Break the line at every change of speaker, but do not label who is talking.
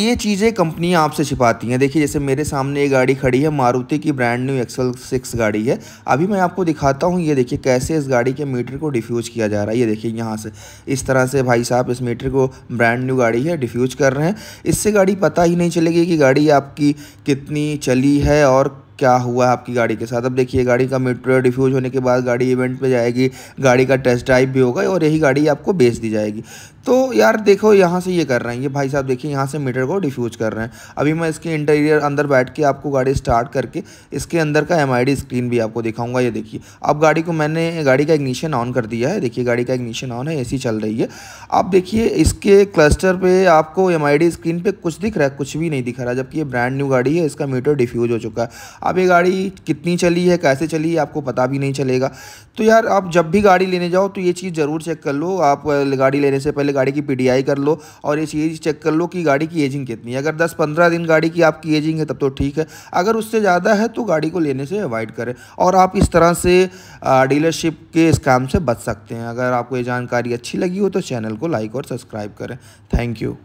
ये चीज़ें कंपनियां आपसे छिपाती हैं देखिए जैसे मेरे सामने ये गाड़ी खड़ी है मारुति की ब्रांड न्यू एक्सल सिक्स गाड़ी है अभी मैं आपको दिखाता हूँ ये देखिए कैसे इस गाड़ी के मीटर को डिफ्यूज किया जा रहा है ये देखिए यहाँ से इस तरह से भाई साहब इस मीटर को ब्रांड न्यू गाड़ी है डिफ्यूज कर रहे हैं इससे गाड़ी पता ही नहीं चलेगी कि गाड़ी आपकी कितनी चली है और क्या हुआ आपकी गाड़ी के साथ अब देखिए गाड़ी का मीटर डिफ्यूज होने के बाद गाड़ी इवेंट पे जाएगी गाड़ी का टेस्ट ड्राइव भी होगा और यही गाड़ी आपको बेच दी जाएगी तो यार देखो यहाँ से ये कर रहे हैं ये भाई साहब देखिए यहाँ से मीटर को डिफ्यूज कर रहे हैं अभी मैं इसके इंटीरियर अंदर बैठ के आपको गाड़ी स्टार्ट करके इसके अंदर का एम स्क्रीन भी आपको दिखाऊंगा ये देखिए अब गाड़ी को मैंने गाड़ी का इग्निशन ऑन कर दिया है देखिए गाड़ी का इग्निशन ऑन है ए चल रही है आप देखिए इसके क्लस्टर पर आपको एम स्क्रीन पर कुछ दिख रहा है कुछ भी नहीं दिख रहा जबकि ये ब्रांड न्यू गाड़ी है इसका मीटर डिफ्यूज हो चुका है अब ये गाड़ी कितनी चली है कैसे चली है आपको पता भी नहीं चलेगा तो यार आप जब भी गाड़ी लेने जाओ तो ये चीज़ ज़रूर चेक कर लो आप गाड़ी लेने से पहले गाड़ी की पी कर लो और ये चीज़ चेक कर लो कि गाड़ी की एजिंग कितनी है अगर दस पंद्रह दिन गाड़ी की आपकी एजिंग है तब तो ठीक है अगर उससे ज़्यादा है तो गाड़ी को लेने से अवॉइड करें और आप इस तरह से डीलरशिप के स्कैम से बच सकते हैं अगर आपको ये जानकारी अच्छी लगी हो तो चैनल को लाइक और सब्सक्राइब करें थैंक यू